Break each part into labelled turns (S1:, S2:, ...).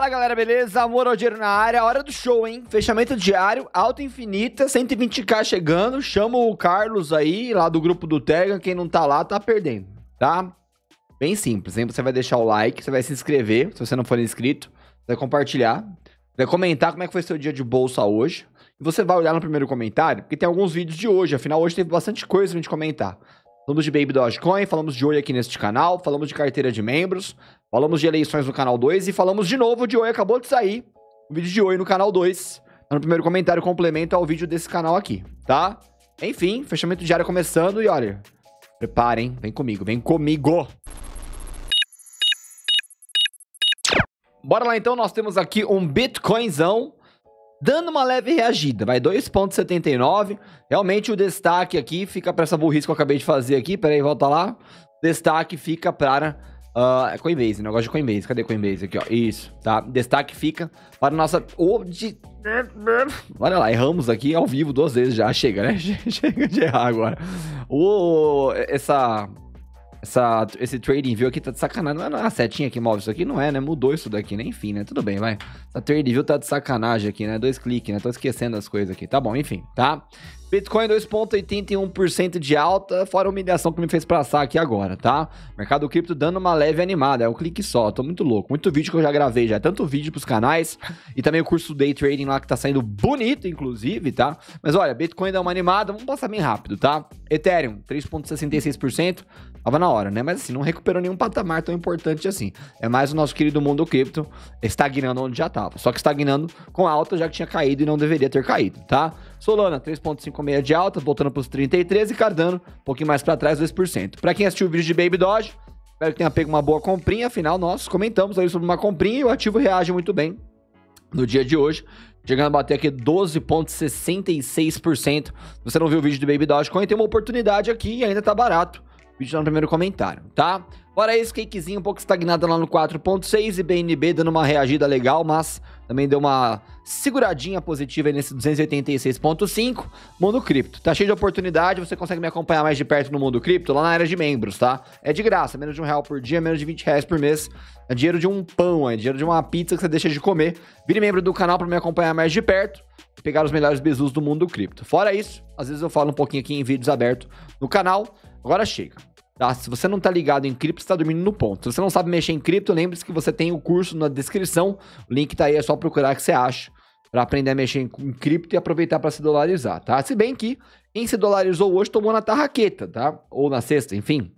S1: Fala galera, beleza? Amor ao dinheiro na área, hora do show, hein? Fechamento diário, alta infinita, 120k chegando. Chama o Carlos aí, lá do grupo do Tega, Quem não tá lá, tá perdendo, tá? Bem simples, hein? Você vai deixar o like, você vai se inscrever, se você não for inscrito, vai compartilhar, vai comentar como é que foi seu dia de bolsa hoje. E você vai olhar no primeiro comentário, porque tem alguns vídeos de hoje, afinal hoje teve bastante coisa pra gente comentar. Falamos de Baby Dogecoin, falamos de olho aqui neste canal, falamos de carteira de membros, Falamos de eleições no canal 2 e falamos de novo de Oi. Acabou de sair o vídeo de Oi no canal 2. Tá no primeiro comentário complemento ao vídeo desse canal aqui, tá? Enfim, fechamento diário começando e olha, preparem, vem comigo, vem comigo. Bora lá então, nós temos aqui um Bitcoinzão dando uma leve reagida, vai 2.79. Realmente o destaque aqui fica para essa burrice que eu acabei de fazer aqui, peraí, volta lá. Destaque fica para Uh, Coinbase, negócio de Coinbase. Cadê Coinbase aqui, ó? Isso, tá? Destaque fica para nossa. Oh, de... Olha lá, erramos aqui ao vivo duas vezes já. Chega, né? Chega de errar agora. o essa. Essa, esse trading view aqui tá de sacanagem. Não é a setinha que move isso aqui? Não é, né? Mudou isso daqui, né? Enfim, né? Tudo bem, vai. Essa trading view tá de sacanagem aqui, né? Dois cliques, né? Tô esquecendo as coisas aqui. Tá bom, enfim, tá? Bitcoin 2,81% de alta, fora a humilhação que me fez passar aqui agora, tá? Mercado cripto dando uma leve animada, é um clique só, tô muito louco. Muito vídeo que eu já gravei, já é tanto vídeo pros canais e também o curso Day Trading lá que tá saindo bonito, inclusive, tá? Mas olha, Bitcoin dá uma animada, vamos passar bem rápido, tá? Ethereum, 3,66%, tava na hora, né? Mas assim, não recuperou nenhum patamar tão importante assim. É mais o nosso querido mundo cripto estagnando onde já tava, só que estagnando com alta já que tinha caído e não deveria ter caído, tá? Solana, 3,5% com meia de alta, voltando para os 33 e Cardano, um pouquinho mais para trás, 2%. Para quem assistiu o vídeo de Baby Doge, espero que tenha pego uma boa comprinha, afinal nós comentamos aí sobre uma comprinha e o ativo reage muito bem no dia de hoje, chegando a bater aqui 12,66%. Você não viu o vídeo de Baby Dogecoin, tem uma oportunidade aqui e ainda está barato vídeo no primeiro comentário, tá? Fora isso, cakezinho um pouco estagnado lá no 4.6 e BNB dando uma reagida legal, mas também deu uma seguradinha positiva aí nesse 286.5. Mundo Cripto. Tá cheio de oportunidade, você consegue me acompanhar mais de perto no Mundo Cripto lá na área de membros, tá? É de graça, menos de um real por dia, menos de 20 reais por mês. É dinheiro de um pão, é dinheiro de uma pizza que você deixa de comer. Vire membro do canal para me acompanhar mais de perto e pegar os melhores bizus do mundo cripto. Fora isso, às vezes eu falo um pouquinho aqui em vídeos abertos no canal. Agora chega. Tá? Se você não está ligado em cripto, você tá dormindo no ponto. Se você não sabe mexer em cripto, lembre-se que você tem o curso na descrição. O link está aí, é só procurar que você acha para aprender a mexer em, em cripto e aproveitar para se dolarizar, tá? Se bem que quem se dolarizou hoje tomou na tarraqueta, tá? Ou na sexta, enfim.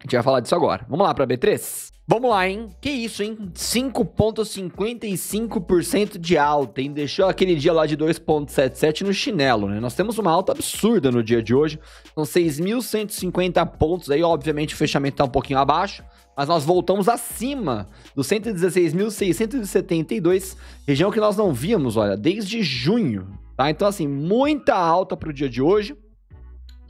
S1: A gente vai falar disso agora. Vamos lá para B3? Vamos lá, hein? Que isso, hein? 5,55% de alta, hein? Deixou aquele dia lá de 2,77 no chinelo, né? Nós temos uma alta absurda no dia de hoje. São 6.150 pontos aí, obviamente o fechamento tá um pouquinho abaixo, mas nós voltamos acima dos 116.672, região que nós não víamos, olha, desde junho, tá? Então, assim, muita alta pro dia de hoje.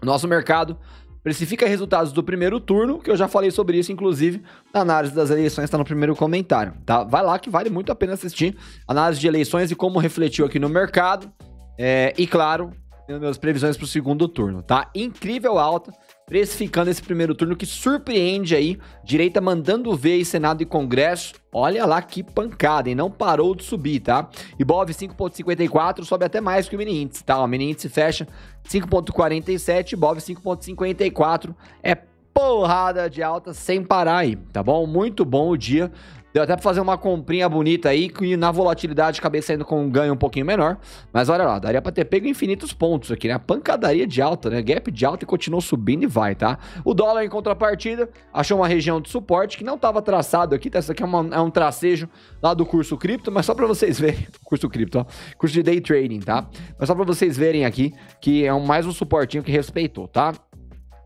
S1: Nosso mercado Precifica resultados do primeiro turno, que eu já falei sobre isso, inclusive, na análise das eleições, está no primeiro comentário, tá? Vai lá que vale muito a pena assistir. Análise de eleições e como refletiu aqui no mercado. É, e claro, minhas previsões para o segundo turno, tá? Incrível alta precificando esse primeiro turno que surpreende aí. Direita mandando ver aí Senado e Congresso. Olha lá que pancada, hein? Não parou de subir, tá? Ibov 5.54 sobe até mais que o mini índice, tá? O mini índice fecha 5.47, Ibov 5.54 é porrada de alta sem parar aí, tá bom? Muito bom o dia Deu até pra fazer uma comprinha bonita aí, que na volatilidade acabei saindo com um ganho um pouquinho menor. Mas olha lá, daria pra ter pego infinitos pontos aqui, né? Pancadaria de alta, né? Gap de alta e continuou subindo e vai, tá? O dólar, em contrapartida, achou uma região de suporte que não tava traçado aqui, tá? Isso aqui é, uma, é um tracejo lá do curso cripto, mas só pra vocês verem. Curso cripto, ó. Curso de day trading, tá? Mas só pra vocês verem aqui que é um, mais um suportinho que respeitou, tá?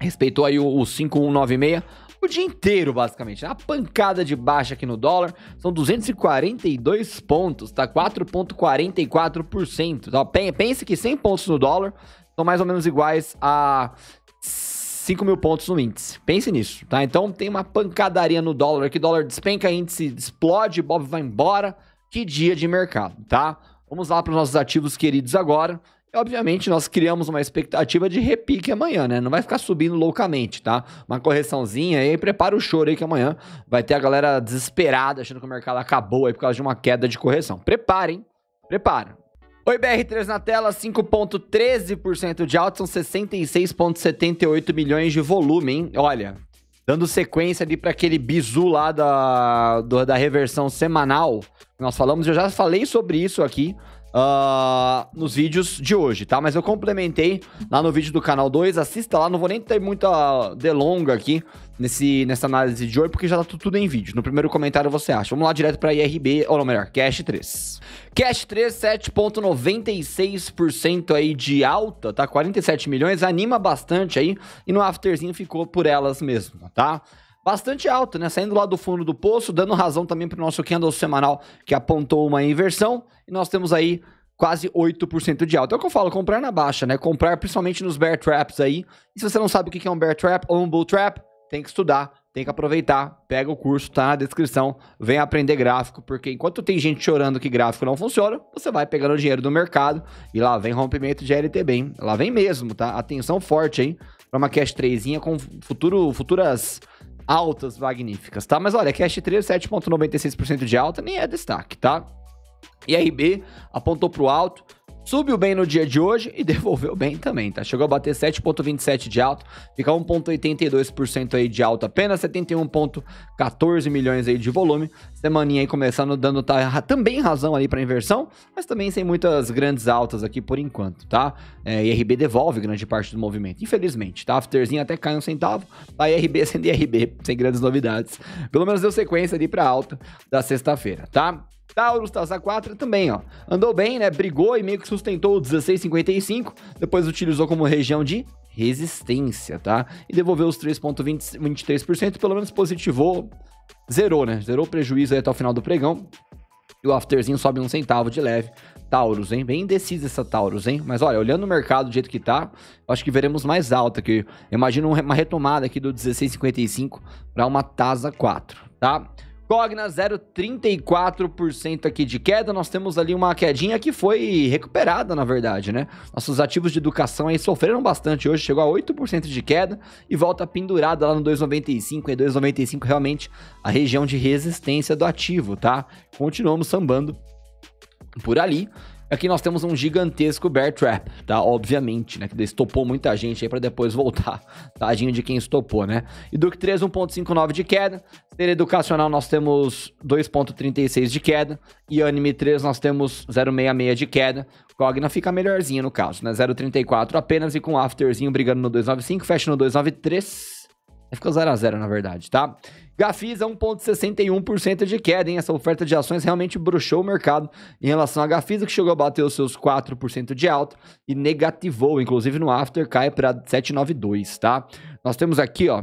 S1: Respeitou aí o, o 5196 o dia inteiro, basicamente. Né? A pancada de baixa aqui no dólar são 242 pontos, tá? 4,44%. Tá? Pense que 100 pontos no dólar são mais ou menos iguais a 5 mil pontos no índice. Pense nisso, tá? Então tem uma pancadaria no dólar aqui. Dólar despenca, índice explode, Bob vai embora. Que dia de mercado, tá? Vamos lá para os nossos ativos queridos agora. É, obviamente, nós criamos uma expectativa de repique amanhã, né? Não vai ficar subindo loucamente, tá? Uma correçãozinha aí, prepara o choro aí que amanhã vai ter a galera desesperada achando que o mercado acabou aí por causa de uma queda de correção. Preparem, prepara. Oi, BR3 na tela, 5,13% de alta, são 66,78 milhões de volume, hein? Olha, dando sequência ali para aquele bizu lá da, da reversão semanal. Nós falamos, eu já falei sobre isso aqui uh, nos vídeos de hoje, tá? Mas eu complementei lá no vídeo do canal 2, assista lá, não vou nem ter muita delonga aqui nesse, nessa análise de hoje, porque já tá tudo em vídeo. No primeiro comentário você acha. Vamos lá direto para IRB, ou não, melhor, Cash 3. Cash 3, 7,96% aí de alta, tá? 47 milhões, anima bastante aí, e no afterzinho ficou por elas mesmo, tá? bastante alta, né? Saindo lá do fundo do poço, dando razão também para o nosso candle semanal, que apontou uma inversão, e nós temos aí quase 8% de alta. É o que eu falo, comprar na baixa, né? Comprar principalmente nos bear traps aí. E se você não sabe o que é um bear trap ou um bull trap, tem que estudar, tem que aproveitar, pega o curso, tá na descrição, vem aprender gráfico, porque enquanto tem gente chorando que gráfico não funciona, você vai pegando o dinheiro do mercado e lá vem rompimento de LTB, hein? Lá vem mesmo, tá? Atenção forte, hein? Pra uma cash 3 com futuro, futuras altas magníficas, tá? Mas olha, Cash 3, 7,96% de alta, nem é destaque, tá? E a RB apontou para o alto, Subiu bem no dia de hoje e devolveu bem também, tá? Chegou a bater 7,27 de alta, fica 1,82% aí de alta, apenas 71,14 milhões aí de volume. Semaninha aí começando dando tá, também razão ali para inversão, mas também sem muitas grandes altas aqui por enquanto, tá? É, IRB devolve grande parte do movimento, infelizmente, tá? Afterzinho até cai um centavo, tá? IRB sendo IRB, sem grandes novidades. Pelo menos deu sequência ali para alta da sexta-feira, tá? Taurus, Taça 4 também, ó. Andou bem, né? Brigou e meio que sustentou o 16,55. Depois utilizou como região de resistência, tá? E devolveu os 3,23%, pelo menos positivou, zerou, né? Zerou o prejuízo até o final do pregão. E o afterzinho sobe um centavo de leve. Taurus, hein? Bem indecisa essa Taurus, hein? Mas olha, olhando o mercado do jeito que tá, acho que veremos mais alta aqui. Imagino uma retomada aqui do 16,55 para uma Tasa 4, tá? Cogna 0,34% aqui de queda. Nós temos ali uma quedinha que foi recuperada, na verdade, né? Nossos ativos de educação aí sofreram bastante hoje, chegou a 8% de queda e volta pendurada lá no 2,95. e 2,95 realmente a região de resistência do ativo, tá? Continuamos sambando por ali. Aqui nós temos um gigantesco bear trap, tá? Obviamente, né? Que estopou muita gente aí para depois voltar. Tadinho tá? de quem estopou, né? E Duke 3, 1.59 de queda. Ser educacional nós temos 2.36 de queda. E anime 3 nós temos 0.66 de queda. Cogna fica melhorzinho no caso, né? 0.34 apenas e com afterzinho brigando no 2.95, fecha no 2.93. fica 0x0 na verdade, tá? Gafisa 1,61% de queda, hein? Essa oferta de ações realmente bruxou o mercado em relação à Gafisa, que chegou a bater os seus 4% de alta e negativou, inclusive no after cai para 7,92, tá? Nós temos aqui, ó,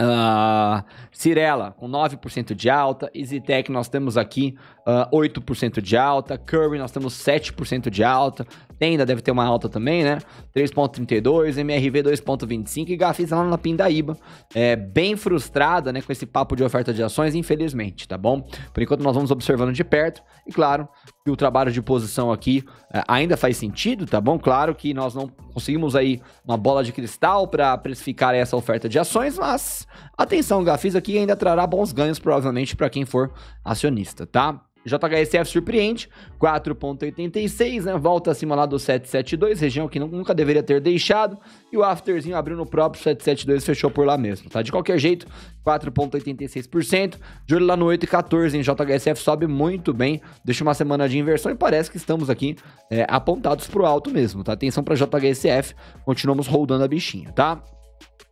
S1: Uh, Cirela com 9% de alta, EasyTech nós temos aqui uh, ah, 8% de alta, Curry nós temos 7% de alta, Tenda deve ter uma alta também, né? 3,32, MRV 2,25 e Gafis lá na Pindaíba. É, bem frustrada, né, com esse papo de oferta de ações, infelizmente, tá bom? Por enquanto nós vamos observando de perto e claro que o trabalho de posição aqui é, ainda faz sentido, tá bom? Claro que nós não conseguimos aí uma bola de cristal para precificar essa oferta de ações, mas atenção, Gafis aqui ainda trará bons ganhos provavelmente para quem for acionista, tá? JHSF surpreende, 4.86, né? Volta acima lá do 772, região que nunca deveria ter deixado. E o afterzinho abriu no próprio 772 fechou por lá mesmo, tá? De qualquer jeito, 4.86%. De olho lá no 8.14, em JHSF sobe muito bem. Deixa uma semana de inversão e parece que estamos aqui é, apontados pro alto mesmo, tá? Atenção para JHSF, continuamos rodando a bichinha, tá?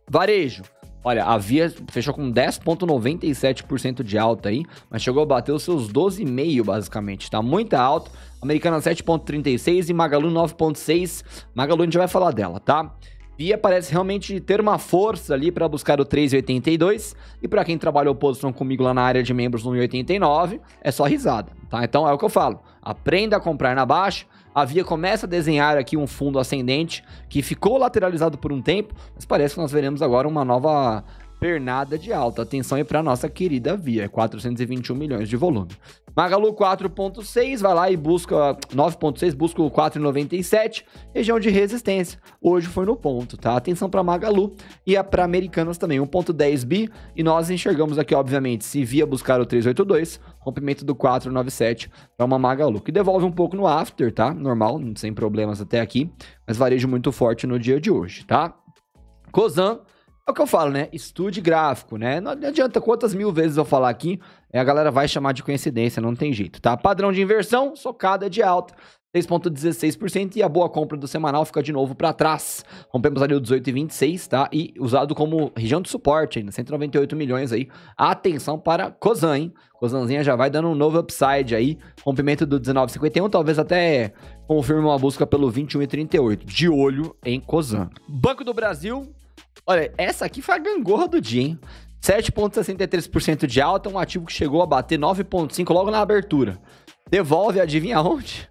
S1: Varejo. Olha, a Via fechou com 10,97% de alta aí, mas chegou a bater os seus 12,5% basicamente. Tá muita alta. Americana 7,36% e Magalu 9,6%. Magalu a gente vai falar dela, tá? Via parece realmente ter uma força ali para buscar o 3,82 e para quem trabalhou posição comigo lá na área de membros no 1,89 é só risada, tá? Então é o que eu falo, aprenda a comprar na baixa, a Via começa a desenhar aqui um fundo ascendente que ficou lateralizado por um tempo, mas parece que nós veremos agora uma nova pernada de alta. Atenção aí para nossa querida Via, 421 milhões de volume. Magalu 4.6, vai lá e busca 9.6, busca o 4.97, região de resistência. Hoje foi no ponto, tá? Atenção para Magalu e a para Americanas também, 1.10 bi, e nós enxergamos aqui, obviamente, se Via buscar o 382, rompimento do 497 para uma Magalu, que devolve um pouco no after, tá? Normal, sem problemas até aqui, mas varejo muito forte no dia de hoje, tá? Cosan é o que eu falo, né? Estude gráfico, né? Não adianta quantas mil vezes eu falar aqui, é, a galera vai chamar de coincidência, não tem jeito, tá? Padrão de inversão, socada de alta, 6,16% e a boa compra do semanal fica de novo para trás. Rompemos ali o 18,26, tá? E usado como região de suporte ainda, 198 milhões aí. Atenção para Cozan, hein? Cozanzinha já vai dando um novo upside aí. Rompimento do 19,51, talvez até confirme uma busca pelo 21,38. De olho em Cozan. Banco do Brasil, Olha, essa aqui foi a gangorra do dia, hein? 7,63% de alta, um ativo que chegou a bater 9,5% logo na abertura. Devolve, adivinha onde?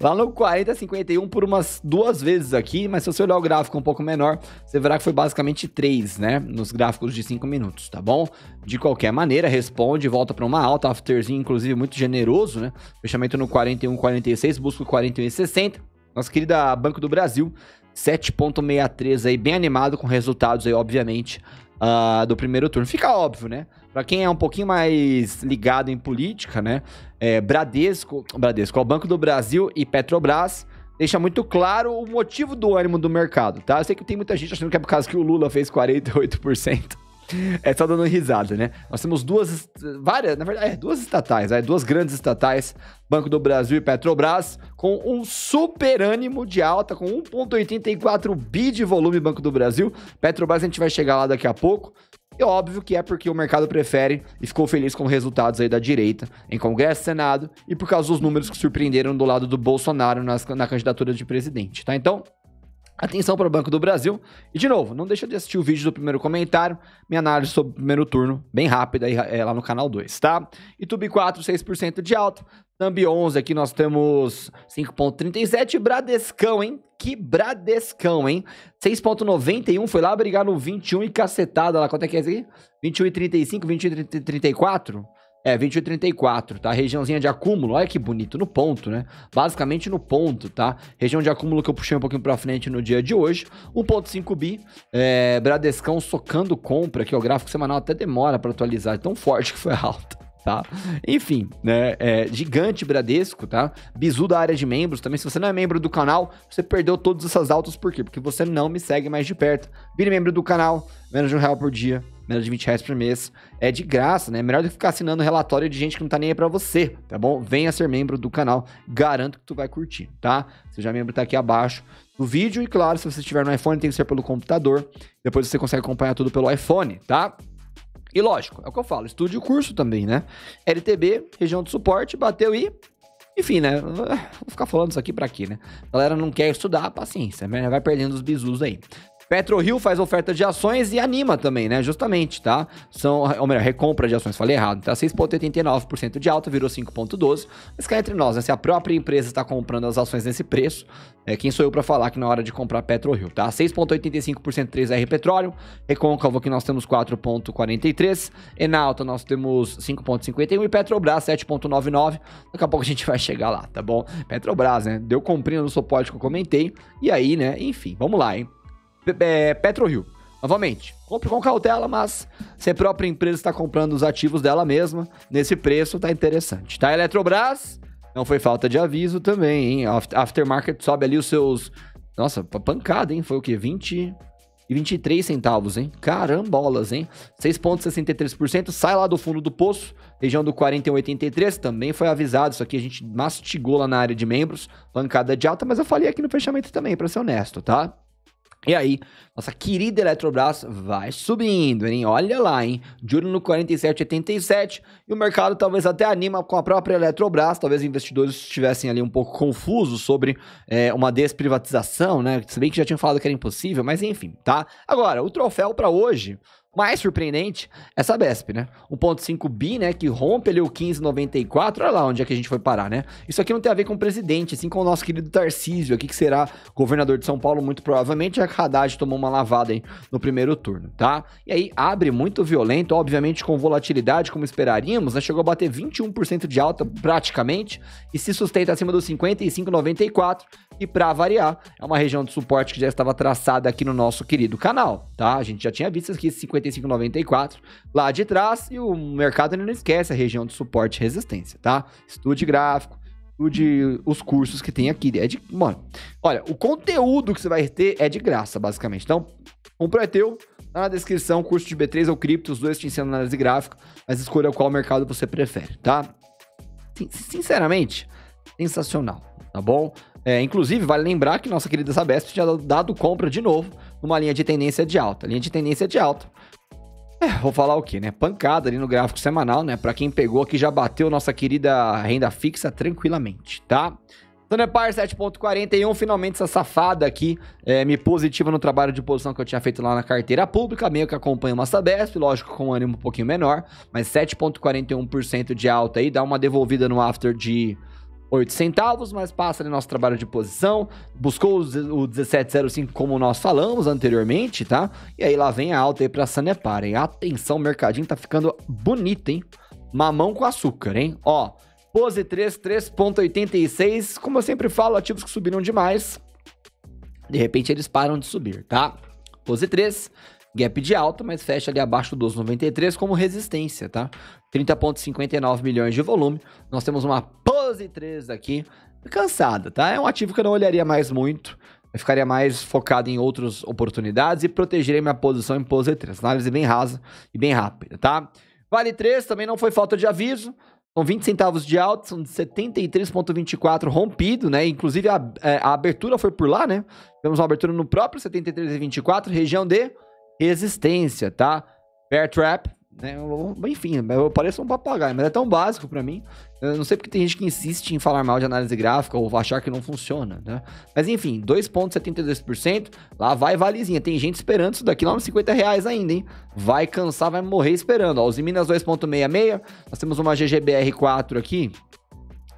S1: Lá no 40,51 por umas duas vezes aqui, mas se você olhar o gráfico um pouco menor, você verá que foi basicamente três, né? Nos gráficos de 5 minutos, tá bom? De qualquer maneira, responde, volta para uma alta, afterzinho, inclusive, muito generoso, né? Fechamento no 41,46, busca o 41,60. Nossa querida Banco do Brasil 7.63 aí, bem animado com resultados aí, obviamente, uh, do primeiro turno. Fica óbvio, né? Para quem é um pouquinho mais ligado em política, né? É, Bradesco, Bradesco, o Banco do Brasil e Petrobras deixa muito claro o motivo do ânimo do mercado, tá? Eu sei que tem muita gente achando que é por causa que o Lula fez 48%. é só dando risada, né? Nós temos duas, várias, na verdade, é, duas estatais, é, duas grandes estatais, Banco do Brasil e Petrobras, com um super ânimo de alta, com 1,84 bi de volume Banco do Brasil. Petrobras a gente vai chegar lá daqui a pouco. E óbvio que é porque o mercado prefere e ficou feliz com os resultados aí da direita em Congresso e Senado e por causa dos números que surpreenderam do lado do Bolsonaro nas, na candidatura de presidente, tá? Então, Atenção para o Banco do Brasil. E, de novo, não deixa de assistir o vídeo do primeiro comentário, minha análise sobre o primeiro turno, bem rápida, aí, é, lá no canal 2, tá? E Tube 4, 6% de alta. Thumb 11, aqui nós temos 5,37. Bradescão, hein? Que Bradescão, hein? 6,91, foi lá brigar no 21 e cacetada lá. Quanto é que é isso aqui? 21,35, 21,34? É, 21,34, tá? Regiãozinha de acúmulo, olha que bonito, no ponto, né? Basicamente no ponto, tá? Região de acúmulo que eu puxei um pouquinho pra frente no dia de hoje. 1,5 bi, é, Bradescão socando compra, que o gráfico semanal até demora para atualizar, é tão forte que foi a alta tá? Enfim, né? É, gigante Bradesco, tá? Bizu da área de membros também. Se você não é membro do canal, você perdeu todas essas altas, por quê? Porque você não me segue mais de perto. Vire membro do canal, menos de um real por dia menos de 20 reais por mês, é de graça, né? Melhor do que ficar assinando relatório de gente que não tá nem aí pra você, tá bom? Venha ser membro do canal, garanto que tu vai curtir, tá? Seja membro, tá aqui abaixo do vídeo. E claro, se você estiver no iPhone, tem que ser pelo computador. Depois você consegue acompanhar tudo pelo iPhone, tá? E lógico, é o que eu falo, estude o curso também, né? LTB, região de suporte, bateu e enfim, né? Vou ficar falando isso aqui para aqui, né? A galera não quer estudar, paciência, né? Vai perdendo os bizus aí. PetroRio faz oferta de ações e anima também, né? Justamente, tá? São, ou melhor, recompra de ações, falei errado, tá? 6,89% de alta, virou 5,12%. Mas cá entre nós, né? Se a própria empresa está comprando as ações nesse preço, é, quem sou eu para falar que na é hora de comprar PetroRio, tá? 6,85% 3R Petróleo, Recôncavo que nós temos 4,43%, Enalta nós temos 5,51% e Petrobras 7,99%. Daqui a pouco a gente vai chegar lá, tá bom? Petrobras, né? Deu comprinha no suporte que eu comentei. E aí, né? Enfim, vamos lá, hein? é, PetroRio. Novamente, compre com cautela, mas se a própria empresa está comprando os ativos dela mesma, nesse preço tá interessante. Tá, Eletrobras, não foi falta de aviso também, hein? Aftermarket sobe ali os seus. Nossa, pancada, hein? Foi o quê? 20 e 23 centavos, hein? Carambolas, hein? 6,63%, sai lá do fundo do poço, região do 41,83, também foi avisado, isso aqui a gente mastigou lá na área de membros, pancada de alta, mas eu falei aqui no fechamento também, para ser honesto, tá? E aí, nossa querida Eletrobras vai subindo, hein? Olha lá, hein? Juro no 47,87 e o mercado talvez até anima com a própria Eletrobras. Talvez investidores estivessem ali um pouco confusos sobre é, uma desprivatização, né? Se bem que já tinham falado que era impossível, mas enfim, tá? Agora, o troféu para hoje mais surpreendente, é essa BESP, né? 1.5 bi, né? Que rompe ali o 1594. Olha lá onde é que a gente foi parar, né? Isso aqui não tem a ver com o presidente, assim com o nosso querido Tarcísio aqui, que será governador de São Paulo, muito provavelmente, já que Haddad tomou uma lavada aí no primeiro turno, tá? E aí abre muito violento, obviamente com volatilidade, como esperaríamos, né? Chegou a bater 21% de alta praticamente e se sustenta acima dos 55,94 e para variar, é uma região de suporte que já estava traçada aqui no nosso querido canal, tá? A gente já tinha visto aqui 55,94 lá de trás e o mercado ainda não esquece a região de suporte e resistência, tá? Estude gráfico, estude os cursos que tem aqui. É de, mano, olha, o conteúdo que você vai ter é de graça, basicamente. Então, compra teu, tá na descrição, curso de B3 ou cripto, os dois te ensinam análise gráfica, mas escolha qual mercado você prefere, tá? Sinceramente, sensacional, tá bom? É, inclusive, vale lembrar que nossa querida Sabesp tinha dado compra de novo numa linha de tendência de alta. Linha de tendência de alta. É, vou falar o que, né? Pancada ali no gráfico semanal, né? Para quem pegou aqui já bateu nossa querida renda fixa tranquilamente, tá? Sonepar então, né, 7.41, finalmente essa safada aqui é, me positiva no trabalho de posição que eu tinha feito lá na carteira pública, meio que acompanha uma Sabesp, lógico com um ânimo um pouquinho menor, mas 7.41% de alta aí, dá uma devolvida no after de 8 centavos, mas passa ali nosso trabalho de posição, buscou o 1705 como nós falamos anteriormente, tá? E aí lá vem a alta aí pra Sanepar, hein? Atenção, o mercadinho tá ficando bonito, hein? Mamão com açúcar, hein? Ó, Pose 3, 3.86, como eu sempre falo, ativos que subiram demais, de repente eles param de subir, tá? Pose 3, gap de alta, mas fecha ali abaixo dos 93 como resistência, tá? 30.59 milhões de volume, nós temos uma pose e 3 aqui. Cansada, tá? É um ativo que eu não olharia mais muito. Eu ficaria mais focado em outras oportunidades e protegeria minha posição em Pose 3. Análise bem rasa e bem rápida, tá? Vale 3 também não foi falta de aviso. São 20 centavos de alta, são 73,24 rompido, né? Inclusive a, é, a, abertura foi por lá, né? Tivemos uma abertura no próprio 73,24, região de resistência, tá? Bear Trap, né? Enfim, eu pareço um papagaio, mas é tão básico para mim. Eu não sei porque tem gente que insiste em falar mal de análise gráfica ou achar que não funciona, né? Mas enfim, 2,72%, lá vai valizinha. Tem gente esperando isso daqui lá uns 50 reais ainda, hein? Vai cansar, vai morrer esperando. Ó, os Minas 2,66. Nós temos uma GGBR4 aqui,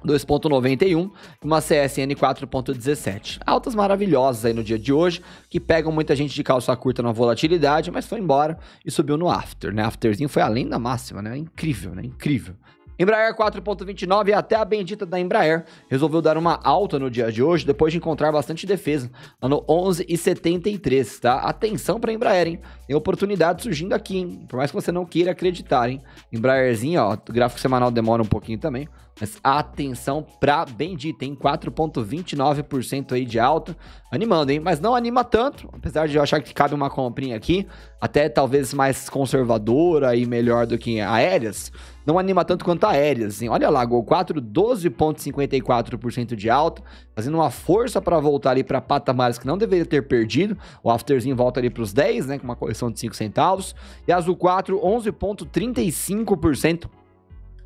S1: 2.91 e uma CSN 4.17. Altas maravilhosas aí no dia de hoje, que pegam muita gente de calça curta na volatilidade, mas foi embora e subiu no after, né? Afterzinho foi além da máxima, né? Incrível, né? Incrível. Embraer 4.29 e até a bendita da Embraer resolveu dar uma alta no dia de hoje depois de encontrar bastante defesa lá no 11,73, tá? Atenção para Embraer, hein? Tem oportunidade surgindo aqui, hein? Por mais que você não queira acreditar, hein? Embraerzinho, ó, o gráfico semanal demora um pouquinho também, mas atenção pra bendita, hein? 4,29% aí de alta. Animando, hein? Mas não anima tanto, apesar de eu achar que cabe uma comprinha aqui. Até talvez mais conservadora e melhor do que aéreas. Não anima tanto quanto aéreas, hein? Olha lá, Gol 4, 12,54% de alta. Fazendo uma força para voltar ali para patamares que não deveria ter perdido. O afterzinho volta ali pros 10, né? Com uma correção de 5 centavos. E Azul 4, 11,35%.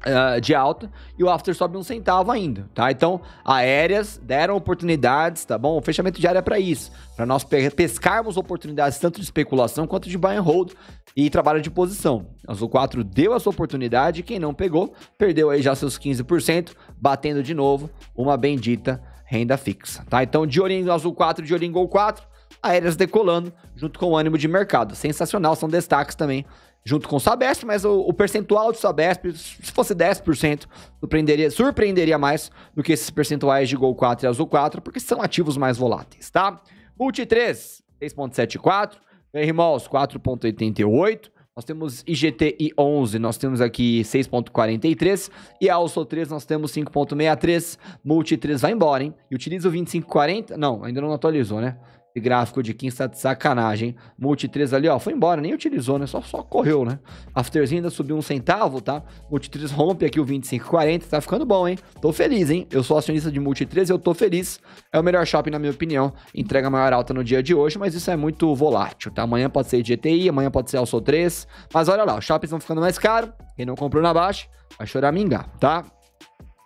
S1: Ah, de alta e o after sobe um centavo ainda, tá? Então, aéreas deram oportunidades, tá bom? O fechamento diário é para isso, para nós pescarmos oportunidades tanto de especulação quanto de buy and hold e trabalho de posição. A Azul 4 deu a sua oportunidade, quem não pegou, perdeu aí já seus 15%, batendo de novo uma bendita renda fixa, tá? Então, de olhinho Azul 4, de olhinho Gol 4, aéreas decolando junto com o ânimo de mercado. Sensacional, são destaques também junto com o Sabesp, mas o, o percentual de Sabesp, se fosse 10%, surpreenderia, surpreenderia mais do que esses percentuais de Gol 4 e Azul 4, porque são ativos mais voláteis, tá? Multi 3, 6.74, RMOLs 4.88, nós temos IGTI 11, nós temos aqui 6.43 e a Also 3 nós temos 5.63, Multi 3 vai embora, hein? E utiliza o 2540, não, ainda não atualizou, né? gráfico de Kim está de sacanagem. Multi 3 ali, ó, foi embora, nem utilizou, né? Só, só correu, né? Afterzinho ainda subiu um centavo, tá? Multi 3 rompe aqui o 25,40, tá ficando bom, hein? Tô feliz, hein? Eu sou acionista de Multi 3, eu tô feliz. É o melhor shopping, na minha opinião. Entrega maior alta no dia de hoje, mas isso é muito volátil, tá? Amanhã pode ser GTI, amanhã pode ser Also 3. Mas olha lá, os shoppings vão ficando mais caros. Quem não comprou na baixa, vai chorar mingar, tá?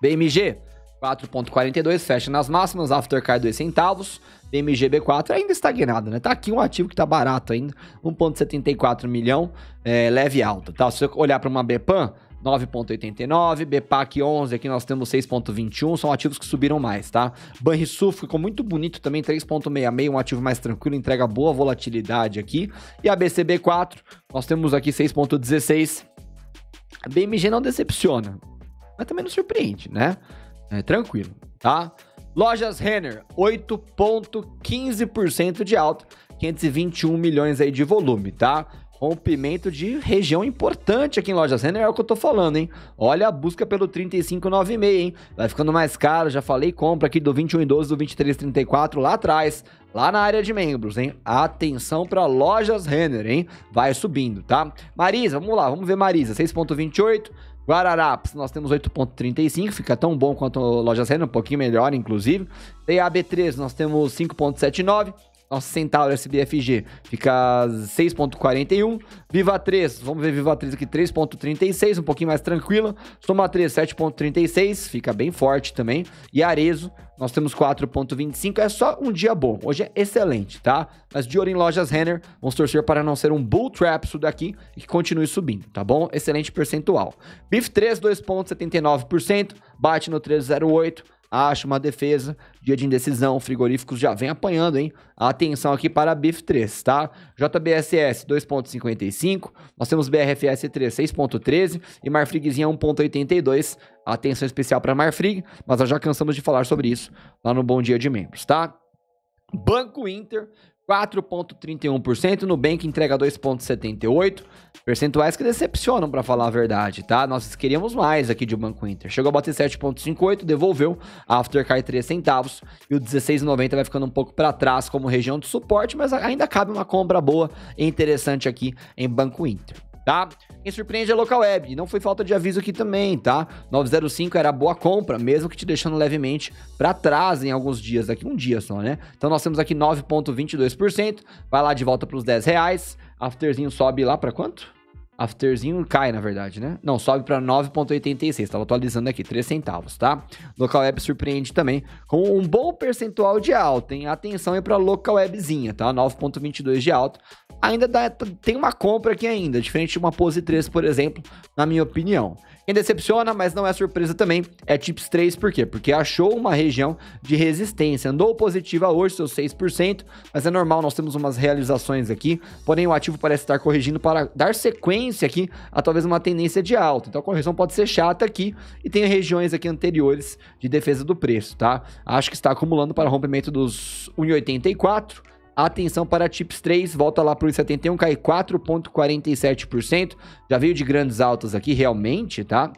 S1: BMG, 4,42, fecha nas máximas, Aftercar 2 centavos, BMGB4 ainda estagnado, né? Tá aqui um ativo que tá barato ainda, 1,74 milhão, é, leve alta, tá? Se você olhar para uma Bepan, 9,89, BPAC 11, aqui nós temos 6,21, são ativos que subiram mais, tá? Banrisul ficou muito bonito também, 3,66, um ativo mais tranquilo, entrega boa volatilidade aqui. E a BCB4, nós temos aqui 6,16. A BMG não decepciona, mas também não surpreende, né? É, tranquilo, tá? Lojas Renner, 8,15% de alta, 521 milhões aí de volume, tá? Rompimento de região importante aqui em Lojas Renner, é o que eu tô falando, hein? Olha a busca pelo 35,96, hein? Vai ficando mais caro, já falei, compra aqui do 21,12, do 23,34 lá atrás, lá na área de membros, hein? Atenção para Lojas Renner, hein? Vai subindo, tá? Marisa, vamos lá, vamos ver Marisa, 6,28%. Guararapes, nós temos 8,35, fica tão bom quanto Lojas Renner, um pouquinho melhor, inclusive. b 3 nós temos 5,79 nosso Centauro SBFG fica 6.41. Viva 3, vamos ver Viva 3 aqui, 3.36, um pouquinho mais tranquila. Soma 3, 7.36, fica bem forte também. E Arezo, nós temos 4.25, é só um dia bom. Hoje é excelente, tá? Mas de ouro em lojas Renner, vamos torcer para não ser um bull trap isso daqui e que continue subindo, tá bom? Excelente percentual. BIF 3, 2.79%, bate no 308 acha uma defesa, dia de indecisão, frigoríficos já vem apanhando, hein? Atenção aqui para a BIF3, tá? JBSS 2.55, nós temos BRFS3 6.13 e Marfrigzinha é 1.82. Atenção especial para Marfrig, mas nós já cansamos de falar sobre isso lá no Bom Dia de Membros, tá? Banco Inter 4,31%, Nubank entrega 2,78%, percentuais que decepcionam, para falar a verdade, tá? Nós queríamos mais aqui de Banco Inter. Chegou a bater 7,58%, devolveu, After cai 3 centavos e o 16,90 vai ficando um pouco para trás como região de suporte, mas ainda cabe uma compra boa e interessante aqui em Banco Inter tá? Quem surpreende é a local web, e não foi falta de aviso aqui também, tá? 905 era boa compra, mesmo que te deixando levemente para trás em alguns dias, daqui um dia só, né? Então nós temos aqui 9,22%, vai lá de volta para os 10 reais, afterzinho sobe lá para quanto? Afterzinho cai, na verdade, né? Não, sobe para 9,86. Estava atualizando aqui, 3 centavos, tá? Local Web surpreende também com um bom percentual de alta, hein? Atenção aí para Local Webzinha, tá? 9,22 de alta. Ainda dá, tem uma compra aqui ainda, diferente de uma Pose 3, por exemplo, na minha opinião. Quem decepciona, mas não é surpresa também, é TIPS 3, por quê? Porque achou uma região de resistência, andou positiva hoje, seus 6%, mas é normal, nós temos umas realizações aqui, porém o ativo parece estar corrigindo para dar sequência aqui a talvez uma tendência de alta, então a correção pode ser chata aqui e tem regiões aqui anteriores de defesa do preço, tá? Acho que está acumulando para rompimento dos 1,84, Atenção para TIPS 3, volta lá para os 71, cai 4,47%. Já veio de grandes altas aqui, realmente, tá?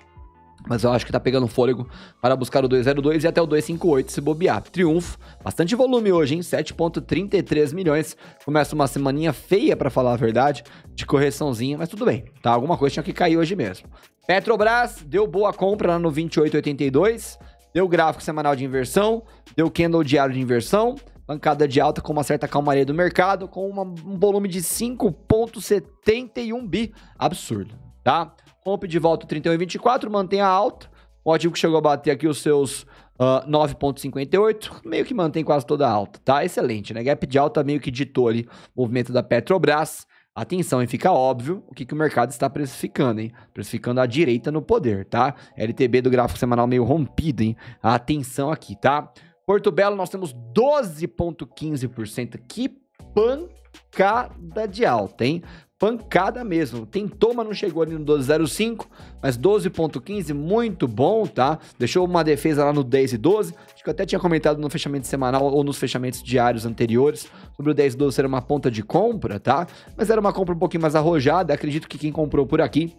S1: Mas eu acho que tá pegando fôlego para buscar o 202 e até o 258 se bobear. Triunfo, bastante volume hoje, hein? 7,33 milhões. Começa uma semaninha feia, para falar a verdade, de correçãozinha, mas tudo bem, tá? Alguma coisa tinha que cair hoje mesmo. Petrobras deu boa compra lá no 28,82. Deu gráfico semanal de inversão, deu candle diário de inversão, Bancada de alta com uma certa calmaria do mercado, com uma, um volume de 5,71 bi. Absurdo, tá? Rompe de volta 31,24, mantém a alta. O ativo que chegou a bater aqui os seus uh, ah, 9,58, meio que mantém quase toda a alta, tá? Excelente, né? Gap de alta meio que ditou ali o movimento da Petrobras. Atenção, e fica óbvio o que, que o mercado está precificando, hein? Precificando a direita no poder, tá? LTB do gráfico semanal meio rompido, hein? Atenção aqui, tá? Porto Belo nós temos 12,15%. Que pancada de alta, hein? Pancada mesmo. Tentou, mas não chegou ali no 12,05, mas 12,15, muito bom, tá? Deixou uma defesa lá no 10 e 12. Acho que eu até tinha comentado no fechamento semanal ou nos fechamentos diários anteriores sobre o 10 e 12 ser uma ponta de compra, tá? Mas era uma compra um pouquinho mais arrojada. Acredito que quem comprou por aqui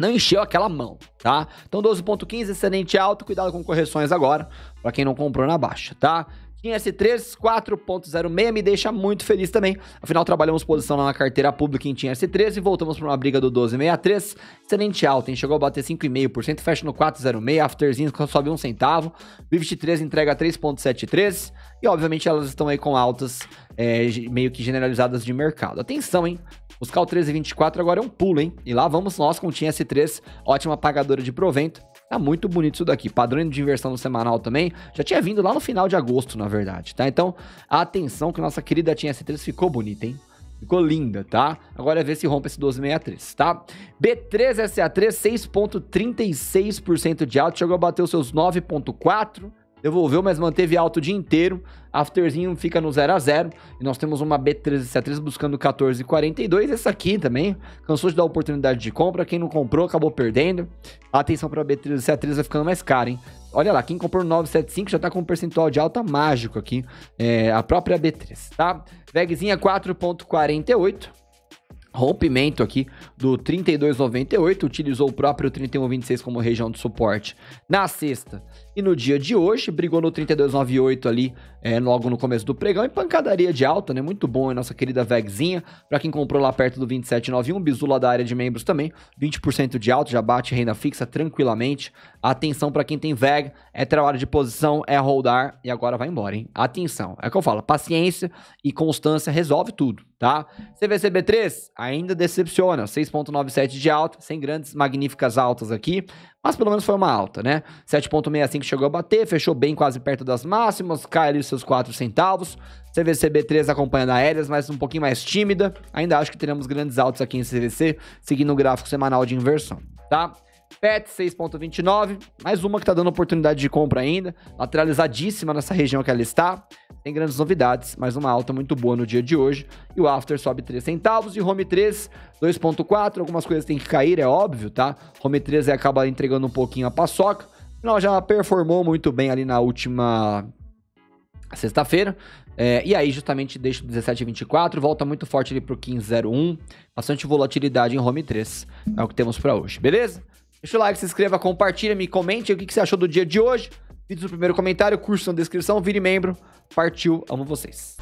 S1: não encheu aquela mão, tá? Então 12.15, excedente alto, cuidado com correções agora, para quem não comprou na baixa, tá? Kim S3 4.06 me deixa muito feliz também. Afinal, trabalhamos posição lá na carteira pública em tinha S3 e voltamos para uma briga do 1263. Excelente alta, hein? Chegou a bater 5,5%, fecha no 406, afterzinho sobe um centavo. BIV3 entrega 3,73. E obviamente elas estão aí com altas é, meio que generalizadas de mercado. Atenção, hein? Os Cal 1324 agora é um pulo, hein? E lá vamos nós com o Team S3, ótima pagadora de provento. Tá muito bonito isso daqui. Padrão de inversão no semanal também. Já tinha vindo lá no final de agosto, na verdade, tá? Então, atenção que nossa querida Team S3 ficou bonita, hein? Ficou linda, tá? Agora é ver se rompe esse 1263, tá? B3SA3, 6,36% de alta, chegou a bater os seus 9,4% devolveu, mas manteve alto o dia inteiro. Afterzinho fica no 0 a 0 E nós temos uma B373 buscando 14,42. Essa aqui também cansou de dar oportunidade de compra. Quem não comprou acabou perdendo. Atenção para a B373 vai ficando mais cara, hein? Olha lá, quem comprou 975 já tá com um percentual de alta mágico aqui. É, a própria B3, tá? Vegzinha 4,48 rompimento aqui do 32,98, utilizou o próprio 31,26 como região de suporte na sexta e no dia de hoje, brigou no 3298 ali, é, logo no começo do pregão, e pancadaria de alta, né? Muito bom, a nossa querida Vegzinha. Para quem comprou lá perto do 2791, Bizula da área de membros também, 20% de alta, já bate renda fixa tranquilamente. Atenção para quem tem Veg, é trabalho de posição, é holdar, e agora vai embora, hein? Atenção, é o que eu falo, paciência e constância resolve tudo, tá? CVCB3 ainda decepciona, 6.97 de alta, sem grandes magníficas altas aqui. Mas pelo menos foi uma alta, né? 7,65 chegou a bater, fechou bem quase perto das máximas, cai ali os seus 4 centavos. CVCB3 acompanhando aéreas, mas um pouquinho mais tímida. Ainda acho que teremos grandes altos aqui em CVC, seguindo o gráfico semanal de inversão, tá? PET 6,29, mais uma que tá dando oportunidade de compra ainda, lateralizadíssima nessa região que ela está. Tem grandes novidades, mas uma alta muito boa no dia de hoje. E o After sobe 3 centavos e Home 3, 2.4. Algumas coisas têm que cair, é óbvio, tá? Home 3 é acaba entregando um pouquinho a paçoca. Não, já performou muito bem ali na última sexta-feira. É, e aí, justamente, deixa o 17,24, volta muito forte ali pro 15,01. Bastante volatilidade em Home 3. É o que temos para hoje, beleza? Deixa o like, se inscreva, compartilha, me comente o que, que você achou do dia de hoje vídeo no primeiro comentário, curso na descrição, vire membro. Partiu, amo vocês.